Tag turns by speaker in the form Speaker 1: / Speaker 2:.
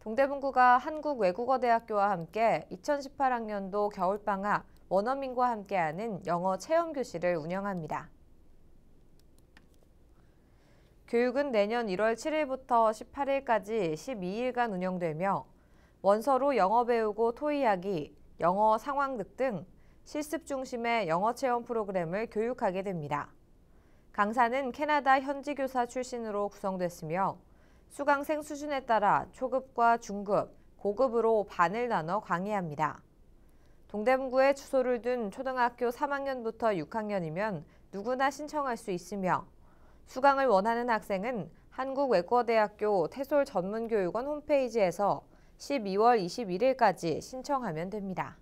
Speaker 1: 동대문구가 한국외국어대학교와 함께 2018학년도 겨울방학 원어민과 함께하는 영어 체험교실을 운영합니다. 교육은 내년 1월 7일부터 18일까지 12일간 운영되며 원서로 영어 배우고 토의하기, 영어 상황극 등 실습 중심의 영어 체험 프로그램을 교육하게 됩니다. 강사는 캐나다 현지 교사 출신으로 구성됐으며 수강생 수준에 따라 초급과 중급, 고급으로 반을 나눠 강의합니다. 동대문구에 주소를 둔 초등학교 3학년부터 6학년이면 누구나 신청할 수 있으며 수강을 원하는 학생은 한국외국어대학교 태솔 전문교육원 홈페이지에서 12월 21일까지 신청하면 됩니다.